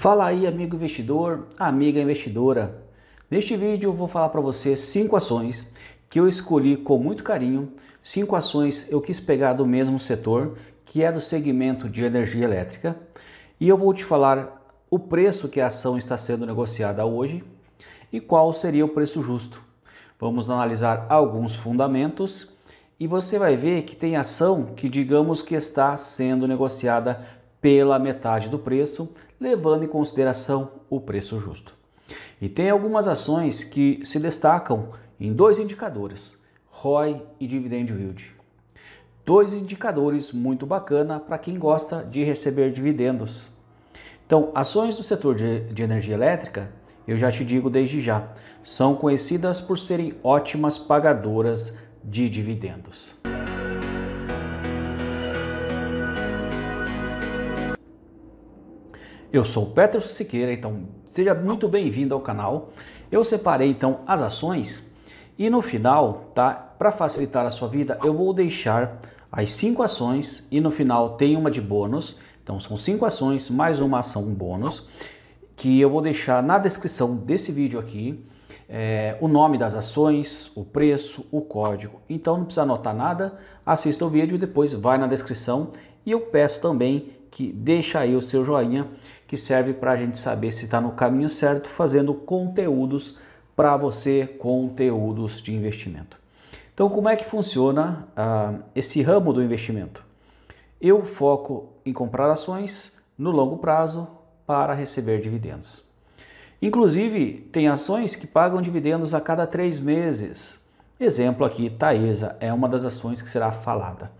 Fala aí, amigo investidor, amiga investidora. Neste vídeo eu vou falar para você cinco ações que eu escolhi com muito carinho, cinco ações eu quis pegar do mesmo setor, que é do segmento de energia elétrica, e eu vou te falar o preço que a ação está sendo negociada hoje e qual seria o preço justo. Vamos analisar alguns fundamentos e você vai ver que tem ação que digamos que está sendo negociada pela metade do preço, levando em consideração o preço justo. E tem algumas ações que se destacam em dois indicadores, ROI e Dividend Yield. Dois indicadores muito bacana para quem gosta de receber dividendos. Então, ações do setor de, de energia elétrica, eu já te digo desde já, são conhecidas por serem ótimas pagadoras de dividendos. Eu sou o Petro Siqueira, então seja muito bem-vindo ao canal. Eu separei então as ações e no final, tá? Para facilitar a sua vida, eu vou deixar as cinco ações e no final tem uma de bônus. Então são cinco ações mais uma ação bônus que eu vou deixar na descrição desse vídeo aqui. É, o nome das ações, o preço, o código. Então não precisa anotar nada, assista o vídeo e depois vai na descrição. E eu peço também que deixa aí o seu joinha, que serve para a gente saber se está no caminho certo, fazendo conteúdos para você, conteúdos de investimento. Então, como é que funciona ah, esse ramo do investimento? Eu foco em comprar ações no longo prazo para receber dividendos. Inclusive, tem ações que pagam dividendos a cada três meses. Exemplo aqui, Taesa é uma das ações que será falada.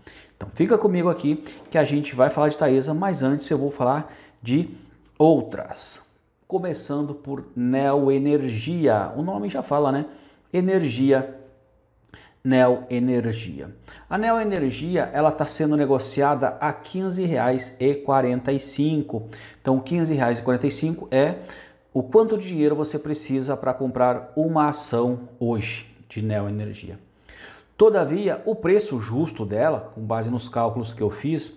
Então fica comigo aqui que a gente vai falar de Taesa, mas antes eu vou falar de outras. Começando por Neoenergia. O nome já fala, né? Energia Neoenergia. A Neoenergia ela está sendo negociada a R$ 15,45. Então R$ 15,45 é o quanto de dinheiro você precisa para comprar uma ação hoje de Neoenergia. Todavia, o preço justo dela, com base nos cálculos que eu fiz,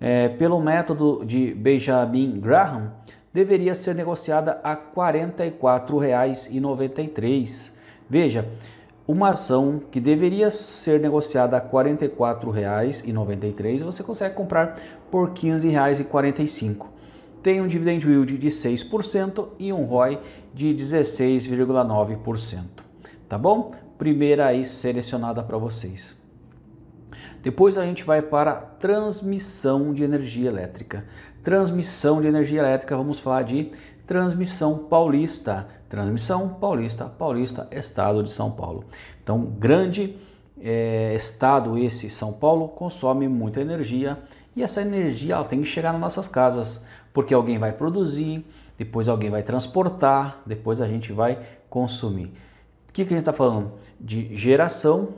é, pelo método de Benjamin Graham, deveria ser negociada a R$ 44,93. Veja, uma ação que deveria ser negociada a R$ 44,93, você consegue comprar por R$ 15,45. Tem um dividend yield de 6% e um ROI de 16,9%. Tá bom? primeira aí selecionada para vocês. Depois a gente vai para transmissão de energia elétrica. Transmissão de energia elétrica, vamos falar de transmissão paulista. Transmissão paulista, paulista, estado de São Paulo. Então, grande é, estado esse, São Paulo, consome muita energia e essa energia ela tem que chegar nas nossas casas, porque alguém vai produzir, depois alguém vai transportar, depois a gente vai consumir que, que a gente está falando? De geração,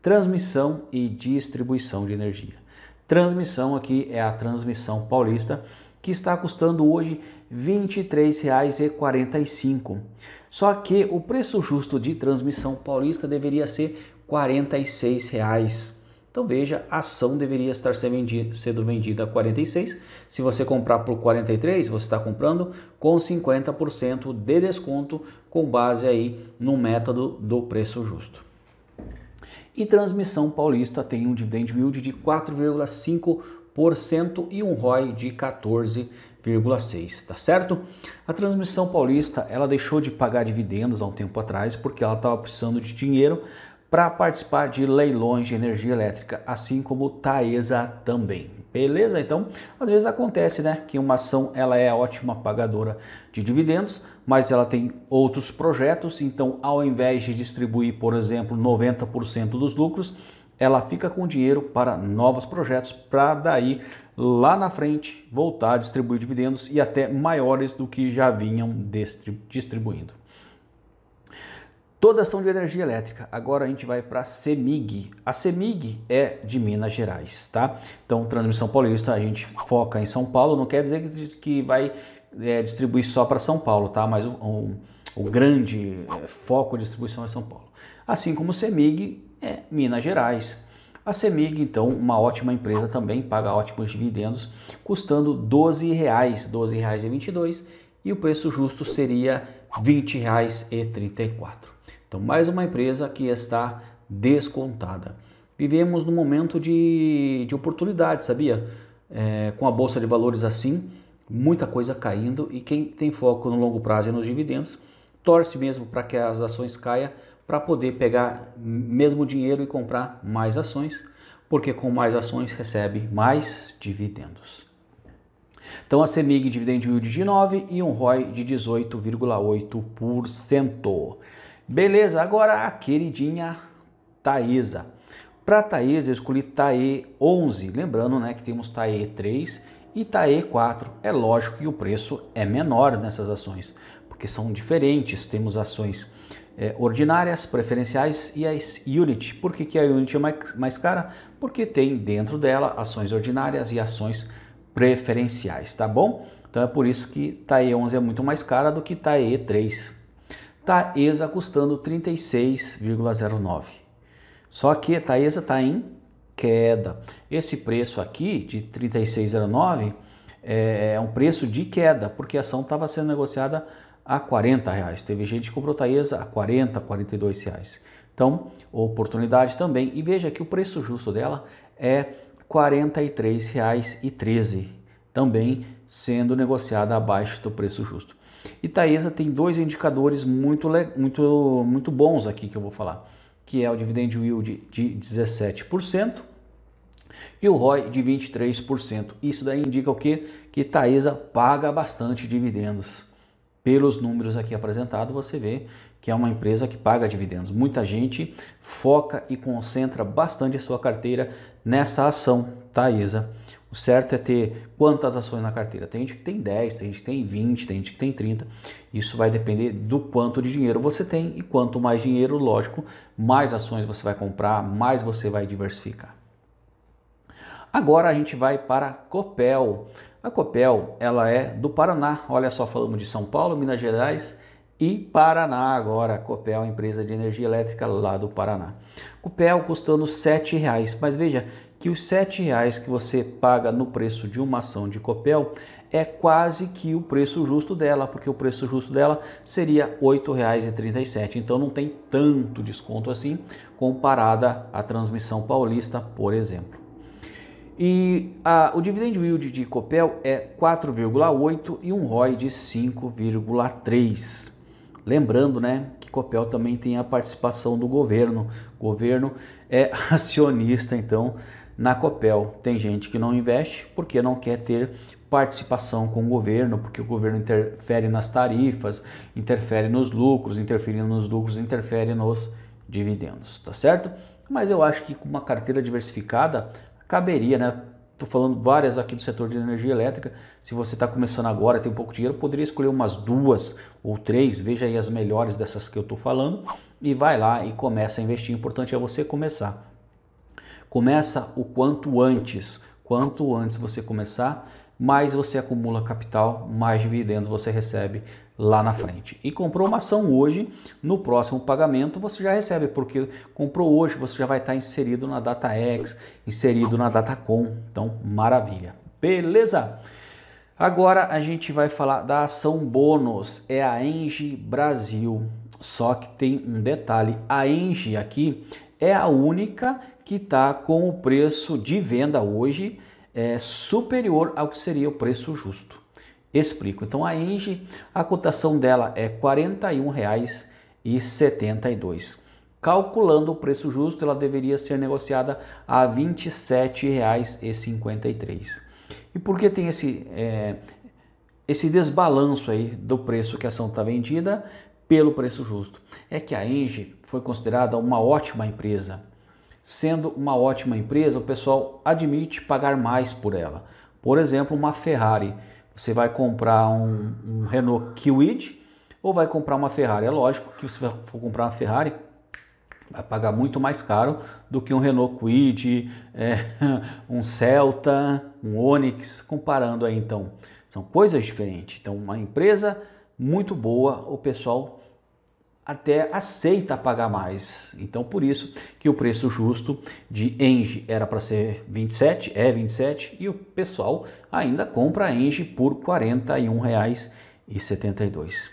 transmissão e distribuição de energia. Transmissão aqui é a transmissão paulista, que está custando hoje R$ 23,45. Só que o preço justo de transmissão paulista deveria ser R$ 46,00. Então veja, a ação deveria estar sendo vendida a 46. Se você comprar por 43, você está comprando com 50% de desconto com base aí no método do preço justo. E Transmissão Paulista tem um dividend yield de 4,5% e um ROI de 14,6, tá certo? A Transmissão Paulista, ela deixou de pagar dividendos há um tempo atrás porque ela estava precisando de dinheiro para participar de leilões de energia elétrica, assim como Taesa também. Beleza? Então, às vezes acontece, né, que uma ação ela é ótima pagadora de dividendos, mas ela tem outros projetos, então ao invés de distribuir, por exemplo, 90% dos lucros, ela fica com dinheiro para novos projetos, para daí lá na frente voltar a distribuir dividendos e até maiores do que já vinham distribuindo toda ação de energia elétrica. Agora a gente vai para a CEMIG. A CEMIG é de Minas Gerais, tá? Então, transmissão paulista, a gente foca em São Paulo, não quer dizer que, que vai é, distribuir só para São Paulo, tá? Mas o, o grande é, foco de distribuição é São Paulo. Assim como o CEMIG é Minas Gerais. A CEMIG, então, uma ótima empresa também, paga ótimos dividendos, custando R$ 12,00, e o preço justo seria R$20,34. Então, mais uma empresa que está descontada. Vivemos num momento de, de oportunidade, sabia? É, com a bolsa de valores assim, muita coisa caindo e quem tem foco no longo prazo e nos dividendos torce mesmo para que as ações caia para poder pegar mesmo dinheiro e comprar mais ações, porque com mais ações recebe mais dividendos. Então a CEMIG dividend yield de 9 e um ROI de 18,8%. Beleza, agora a queridinha Thaisa. Para Thaisa, eu escolhi Tae 11, lembrando né, que temos Tae 3 e Tae 4. É lógico que o preço é menor nessas ações, porque são diferentes. Temos ações é, ordinárias, preferenciais e as unit. Por que, que a unit é mais, mais cara? Porque tem dentro dela ações ordinárias e ações preferenciais, tá bom? Então é por isso que TAE 11 é muito mais cara do que TAE 3. Tá, Taesa custando 36,09. Só que a Taesa está em queda. Esse preço aqui de 36,09 é, é um preço de queda, porque a ação estava sendo negociada a 40 reais. Teve gente que comprou Taesa a 40, 42 reais. Então, oportunidade também. E veja que o preço justo dela é R$ 43,13, também sendo negociada abaixo do preço justo. E Taesa tem dois indicadores muito, muito, muito bons aqui que eu vou falar, que é o dividend yield de 17% e o ROI de 23%. Isso daí indica o quê? Que Taesa paga bastante dividendos. Pelos números aqui apresentados, você vê que é uma empresa que paga dividendos. Muita gente foca e concentra bastante a sua carteira nessa ação, tá, Isa? O certo é ter quantas ações na carteira. Tem gente que tem 10, tem gente que tem 20, tem gente que tem 30. Isso vai depender do quanto de dinheiro você tem e quanto mais dinheiro, lógico, mais ações você vai comprar, mais você vai diversificar. Agora a gente vai para a Copel. A Copel, ela é do Paraná. Olha só, falamos de São Paulo, Minas Gerais e Paraná agora, a Copel, empresa de energia elétrica lá do Paraná. Copel custando R$ 7,00, mas veja que os R$ 7,00 que você paga no preço de uma ação de Copel é quase que o preço justo dela, porque o preço justo dela seria R$ 8,37. Então não tem tanto desconto assim comparada à transmissão paulista, por exemplo. E a, o dividend yield de Copel é 4,8 e um ROI de 5,3. Lembrando, né, que Copel também tem a participação do governo. O governo é acionista, então, na Copel. Tem gente que não investe porque não quer ter participação com o governo, porque o governo interfere nas tarifas, interfere nos lucros, interferindo nos lucros, interfere nos dividendos, tá certo? Mas eu acho que com uma carteira diversificada caberia, né? Estou falando várias aqui do setor de energia elétrica. Se você está começando agora, tem um pouco de dinheiro, poderia escolher umas duas ou três, veja aí as melhores dessas que eu estou falando e vai lá e começa a investir. O importante é você começar. Começa o quanto antes. Quanto antes você começar, mais você acumula capital, mais dividendos você recebe lá na frente. E comprou uma ação hoje, no próximo pagamento você já recebe, porque comprou hoje, você já vai estar inserido na data X, inserido na data com. Então, maravilha. Beleza? Agora a gente vai falar da ação bônus, é a Engie Brasil. Só que tem um detalhe, a Engie aqui é a única que está com o preço de venda hoje é, superior ao que seria o preço justo. Explico. Então a Engie, a cotação dela é R$ 41,72. Calculando o preço justo, ela deveria ser negociada a R$ 27,53. E por que tem esse, é, esse desbalanço aí do preço que a ação está vendida pelo preço justo? É que a Engie foi considerada uma ótima empresa Sendo uma ótima empresa, o pessoal admite pagar mais por ela. Por exemplo, uma Ferrari. Você vai comprar um, um Renault Kwid ou vai comprar uma Ferrari. É lógico que se você for comprar uma Ferrari, vai pagar muito mais caro do que um Renault Kwid, é, um Celta, um Onix, comparando aí então. São coisas diferentes. Então, uma empresa muito boa, o pessoal até aceita pagar mais. Então, por isso que o preço justo de Engie era para ser 27, é 27, e o pessoal ainda compra a Engie por R$ 41,72.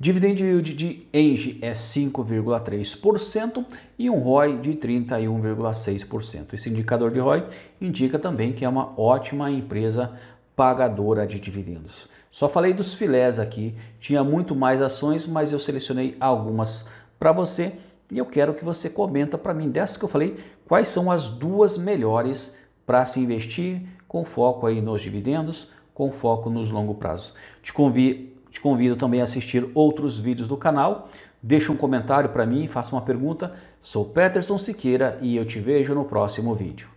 Dividend yield de Engie é 5,3% e um ROI de 31,6%. Esse indicador de ROI indica também que é uma ótima empresa pagadora de dividendos. Só falei dos filés aqui, tinha muito mais ações, mas eu selecionei algumas para você e eu quero que você comenta para mim dessas que eu falei, quais são as duas melhores para se investir com foco aí nos dividendos, com foco nos longo prazo. Te convido, te convido também a assistir outros vídeos do canal. Deixa um comentário para mim, faça uma pergunta. Sou Peterson Siqueira e eu te vejo no próximo vídeo.